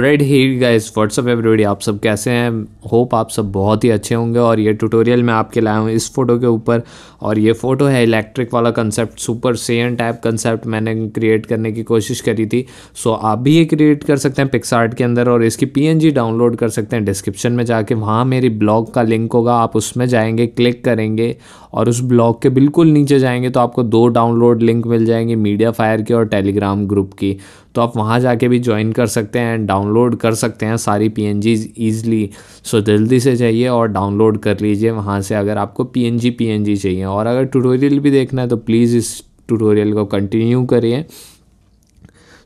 Right hi guys what's up everybody आप सब कैसे हैं होप आप सब बहुत ही अच्छे होंगे और ये ट्यूटोरियल मैं आपके लाया हूँ इस फोटो के ऊपर और ये फ़ोटो है इलेक्ट्रिक वाला concept super saiyan type concept मैंने क्रिएट करने की कोशिश करी थी सो आप भी ये क्रिएट कर सकते हैं पिक्सार्ट के अंदर और इसकी पी डाउनलोड कर सकते हैं डिस्क्रिप्शन में जाके वहाँ मेरी ब्लॉग का लिंक होगा आप उसमें जाएंगे क्लिक करेंगे और उस ब्लॉग के बिल्कुल नीचे जाएंगे तो आपको दो डाउनलोड लिंक मिल जाएंगे मीडिया फायर की और टेलीग्राम ग्रुप की तो आप वहाँ जाके भी ज्वाइन कर सकते हैं एंड डाउनलोड कर सकते हैं सारी P N Gs easily so जल्दी से चाहिए और डाउनलोड कर लीजिए वहाँ से अगर आपको P N G P N G चाहिए और अगर ट्यूटोरियल भी देखना है तो प्लीज़ इस ट्यूटोरियल को कंटिन्यू करिए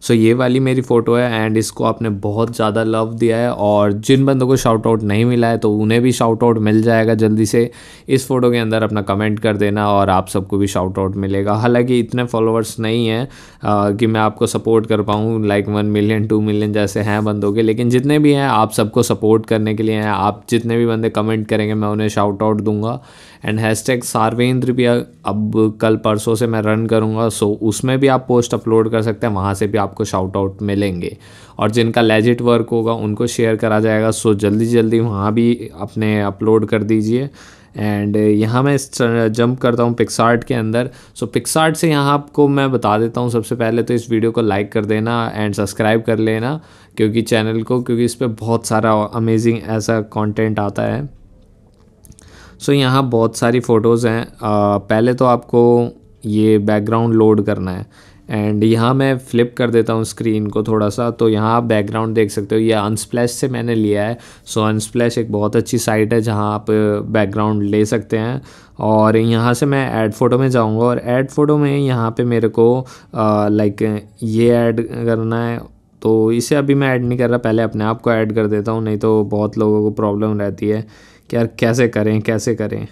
सो ये वाली मेरी फ़ोटो है एंड इसको आपने बहुत ज़्यादा लव दिया है और जिन बंदों को शाउट आउट नहीं मिला है तो उन्हें भी शाउट आउट मिल जाएगा जल्दी से इस फोटो के अंदर अपना कमेंट कर देना और आप सबको भी शाउट आउट मिलेगा हालांकि इतने फॉलोअर्स नहीं हैं कि मैं आपको सपोर्ट कर पाऊँ like one million two million जैसे हैं बंदों के लेकिन जितने भी हैं आप सबको सपोर्ट करने के लिए हैं आप जितने भी बंदे कमेंट करेंगे मैं उन्हें शाउट आउट दूंगा एंड हैश टैग सार्वेंद्र भी अब कल परसों से मैं रन करूँगा सो उसमें भी आप पोस्ट अपलोड कर सकते हैं वहाँ से भी आप आपको शाउट आउट मिलेंगे और जिनका लेजिट वर्क होगा उनको शेयर करा जाएगा सो जल्दी जल्दी वहाँ भी अपने अपलोड कर दीजिए एंड यहाँ मैं जंप करता हूँ पिक्सार्ट के अंदर सो so, पिक्सार्ट से यहाँ आपको मैं बता देता हूँ सबसे पहले तो इस वीडियो को लाइक कर देना एंड सब्सक्राइब कर लेना क्योंकि चैनल को क्योंकि इस पर बहुत सारा अमेजिंग ऐसा कंटेंट आता है सो so, यहाँ बहुत सारी फ़ोटोज़ हैं पहले तो आपको ये बैकग्राउंड लोड करना है एंड यहाँ मैं फ़्लिप कर देता हूँ स्क्रीन को थोड़ा सा तो यहाँ आप बैकग्राउंड देख सकते हो ये अनस्प्लैश से मैंने लिया है सो अनस्प्लैश एक बहुत अच्छी साइट है जहाँ आप बैकग्राउंड ले सकते हैं और यहाँ से मैं ऐड फ़ोटो में जाऊँगा और ऐड फ़ोटो में यहाँ पे मेरे को लाइक ये ऐड करना है तो इसे अभी मैं ऐड नहीं कर रहा पहले अपने आप को ऐड कर देता हूँ नहीं तो बहुत लोगों को प्रॉब्लम रहती है कि यार कैसे करें कैसे करें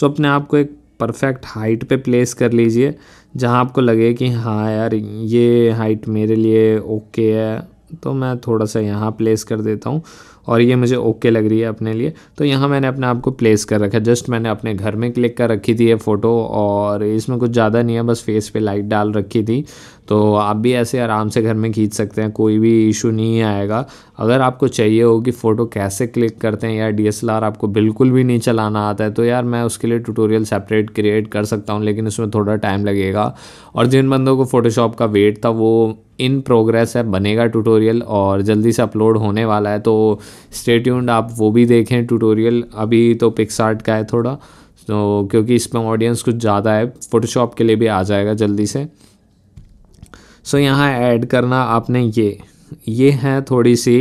सो अपने आप को एक परफेक्ट हाइट पे प्लेस कर लीजिए जहाँ आपको लगे कि हाँ यार ये हाइट मेरे लिए ओके है तो मैं थोड़ा सा यहाँ प्लेस कर देता हूँ और ये मुझे ओके लग रही है अपने लिए तो यहाँ मैंने अपने आप को प्लेस कर रखा है जस्ट मैंने अपने घर में क्लिक कर रखी थी ये फ़ोटो और इसमें कुछ ज़्यादा नहीं है बस फेस पे लाइट डाल रखी थी तो आप भी ऐसे आराम से घर में खींच सकते हैं कोई भी इशू नहीं आएगा अगर आपको चाहिए हो कि फ़ोटो कैसे क्लिक करते हैं या डी आपको बिल्कुल भी नहीं चलाना आता है तो यार मैं उसके लिए ट्यूटोरियल सेपरेट क्रिएट कर सकता हूँ लेकिन उसमें थोड़ा टाइम लगेगा और जिन बंदों को फ़ोटोशॉप का वेट था वो इन प्रोग्रेस है बनेगा ट्यूटोरियल और जल्दी से अपलोड होने वाला है तो स्टेट्यून्ड आप वो भी देखें ट्यूटोरियल अभी तो पिक्सार्ट का है थोड़ा तो क्योंकि इसमें ऑडियंस कुछ ज़्यादा है फ़ोटोशॉप के लिए भी आ जाएगा जल्दी से सो यहाँ ऐड करना आपने ये ये है थोड़ी सी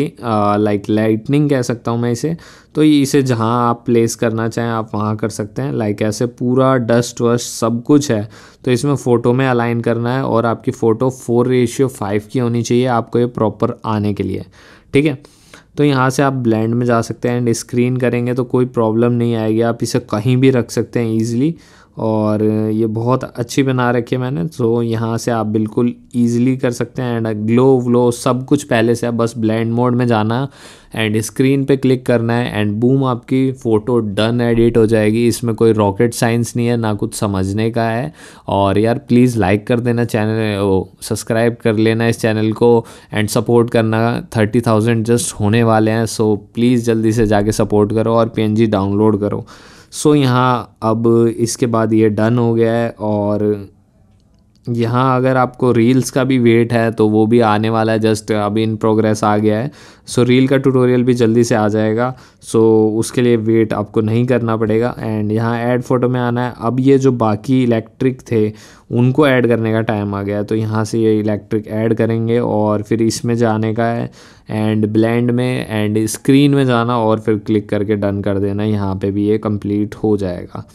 लाइक लाइटनिंग कह सकता हूँ मैं इसे तो इसे जहाँ आप प्लेस करना चाहें आप वहाँ कर सकते हैं लाइक ऐसे पूरा डस्ट वस्ट सब कुछ है तो इसमें फ़ोटो में अलाइन करना है और आपकी फ़ोटो फोर रेशियो फाइव की होनी चाहिए आपको ये प्रॉपर आने के लिए ठीक है तो यहाँ से आप ब्लेंड में जा सकते हैं एंड स्क्रीन करेंगे तो कोई प्रॉब्लम नहीं आएगी आप इसे कहीं भी रख सकते हैं ईजिली और ये बहुत अच्छी बना रखी है मैंने तो यहाँ से आप बिल्कुल ईजिली कर सकते हैं एंड ग्लो व्लो सब कुछ पहले से बस ब्लैंड मोड में जाना एंड स्क्रीन पे क्लिक करना है एंड बूम आपकी फ़ोटो डन एडिट हो जाएगी इसमें कोई रॉकेट साइंस नहीं है ना कुछ समझने का है और यार प्लीज़ लाइक कर देना चैनल ओ सब्सक्राइब कर लेना इस चैनल को एंड सपोर्ट करना थर्टी थाउजेंड जस्ट होने वाले हैं सो प्लीज़ जल्दी से जाके सपोर्ट करो और पी डाउनलोड करो सो यहाँ अब इसके बाद ये डन हो गया है और यहाँ अगर आपको रील्स का भी वेट है तो वो भी आने वाला है जस्ट अभी इन प्रोग्रेस आ गया है सो so, रील का ट्यूटोरियल भी जल्दी से आ जाएगा सो so, उसके लिए वेट आपको नहीं करना पड़ेगा एंड यहाँ ऐड फोटो में आना है अब ये जो बाकी इलेक्ट्रिक थे उनको ऐड करने का टाइम आ गया है तो यहाँ से ये इलेक्ट्रिक ऐड करेंगे और फिर इसमें जाने का है एंड ब्लेंड में एंड स्क्रीन में जाना और फिर क्लिक करके डन कर देना यहाँ पर भी ये कंप्लीट हो जाएगा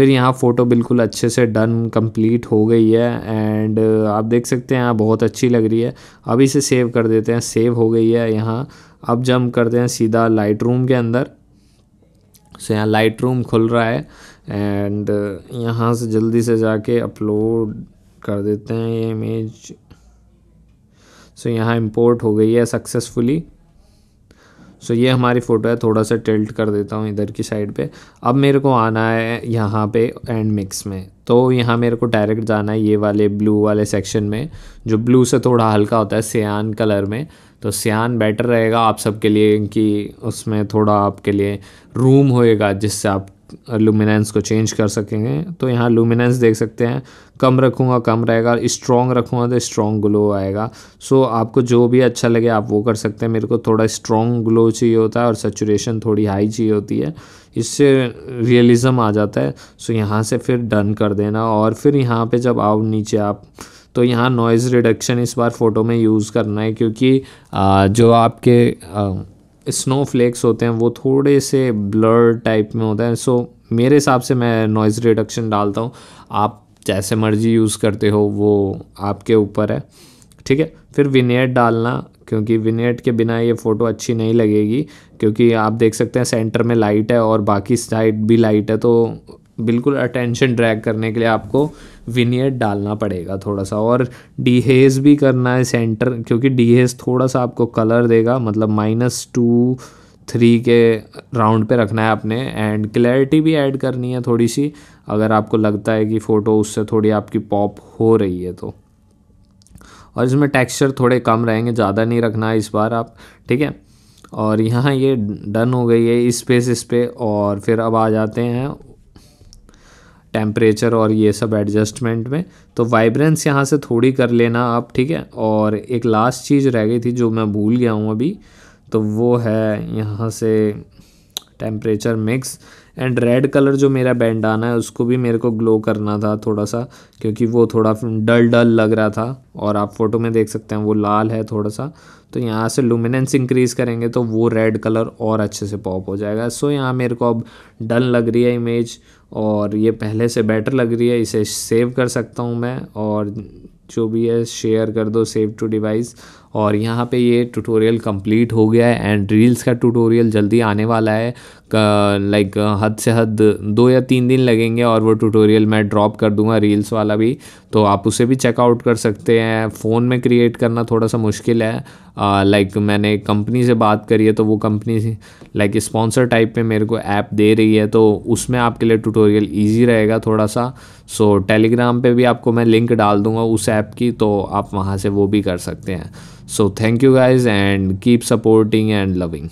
फिर यहाँ फ़ोटो बिल्कुल अच्छे से डन कंप्लीट हो गई है एंड uh, आप देख सकते हैं यहाँ बहुत अच्छी लग रही है अब इसे सेव कर देते हैं सेव हो गई है यहाँ अब जम करते हैं सीधा लाइट रूम के अंदर सो यहाँ लाइट रूम खुल रहा है एंड uh, यहाँ से जल्दी से जाके अपलोड कर देते हैं ये इमेज सो यहाँ इम्पोर्ट हो गई है सक्सेसफुली सो ये हमारी फ़ोटो है थोड़ा सा टिल्ट कर देता हूँ इधर की साइड पे अब मेरे को आना है यहाँ पे एंड मिक्स में तो यहाँ मेरे को डायरेक्ट जाना है ये वाले ब्लू वाले सेक्शन में जो ब्लू से थोड़ा हल्का होता है सियान कलर में तो सियान बेटर रहेगा आप सबके लिए कि उसमें थोड़ा आपके लिए रूम होएगा जिससे आप लुमिनेंस को चेंज कर सकेंगे तो यहाँ लुमिनेंस देख सकते हैं कम रखूँगा कम रहेगा स्ट्रॉन्ग रखूँगा तो स्ट्रॉन्ग ग्लो आएगा सो आपको जो भी अच्छा लगे आप वो कर सकते हैं मेरे को थोड़ा स्ट्रॉन्ग ग्लो चाहिए होता है और सेचुरेशन थोड़ी हाई चाहिए होती है इससे रियलिज़म आ जाता है सो यहाँ से फिर डन कर देना और फिर यहाँ पर जब आओ नीचे आप तो यहाँ नॉइज़ रिडक्शन इस बार फ़ोटो में यूज़ करना है क्योंकि जो आपके स्नो फ्लेक्स होते हैं वो थोड़े से ब्लर टाइप में होते हैं सो so, मेरे हिसाब से मैं नॉइज़ रिडक्शन डालता हूँ आप जैसे मर्जी यूज़ करते हो वो आपके ऊपर है ठीक है फिर विनेट डालना क्योंकि विनेट के बिना ये फ़ोटो अच्छी नहीं लगेगी क्योंकि आप देख सकते हैं सेंटर में लाइट है और बाकी साइड भी लाइट है तो बिल्कुल अटेंशन ड्रैग करने के लिए आपको विनियट डालना पड़ेगा थोड़ा सा और डीहेज भी करना है सेंटर क्योंकि डीहेज थोड़ा सा आपको कलर देगा मतलब माइनस टू थ्री के राउंड पे रखना है आपने एंड क्लैरिटी भी ऐड करनी है थोड़ी सी अगर आपको लगता है कि फ़ोटो उससे थोड़ी आपकी पॉप हो रही है तो और इसमें टेक्सचर थोड़े कम रहेंगे ज़्यादा नहीं रखना है इस बार आप ठीक है और यहाँ ये डन हो गई है इस पे इस पे और फिर अब आ जाते हैं टेम्परेचर और ये सब एडजस्टमेंट में तो वाइब्रेंस यहाँ से थोड़ी कर लेना आप ठीक है और एक लास्ट चीज़ रह गई थी जो मैं भूल गया हूँ अभी तो वो है यहाँ से temperature mix and red colour जो मेरा बैंड आना है उसको भी मेरे को ग्लो करना था थोड़ा सा क्योंकि वो थोड़ा डल डल लग रहा था और आप फोटो में देख सकते हैं वो लाल है थोड़ा सा तो यहाँ से लुमिनेंस इंक्रीज़ करेंगे तो वो रेड कलर और अच्छे से पॉप हो जाएगा सो यहाँ मेरे को अब डल लग रही है इमेज और ये पहले से बेटर लग रही है इसे सेव कर सकता हूँ मैं और जो भी है शेयर कर दो सेव टू डिवाइस और यहाँ पे ये ट्यूटोरियल कंप्लीट हो गया है एंड रील्स का ट्यूटोरियल जल्दी आने वाला है लाइक हद से हद दो या तीन दिन लगेंगे और वो ट्यूटोरियल मैं ड्रॉप कर दूंगा रील्स वाला भी तो आप उसे भी चेकआउट कर सकते हैं फ़ोन में क्रिएट करना थोड़ा सा मुश्किल है लाइक मैंने कंपनी से बात करी है तो वो कंपनी लाइक स्पॉन्सर टाइप में मेरे को ऐप दे रही है तो उसमें आपके लिए ट्यूटोरियल ईजी रहेगा थोड़ा सा सो टेलीग्राम पर भी आपको मैं लिंक डाल दूँगा उस ऐप की तो आप वहाँ से वो भी कर सकते हैं So thank you guys and keep supporting and loving.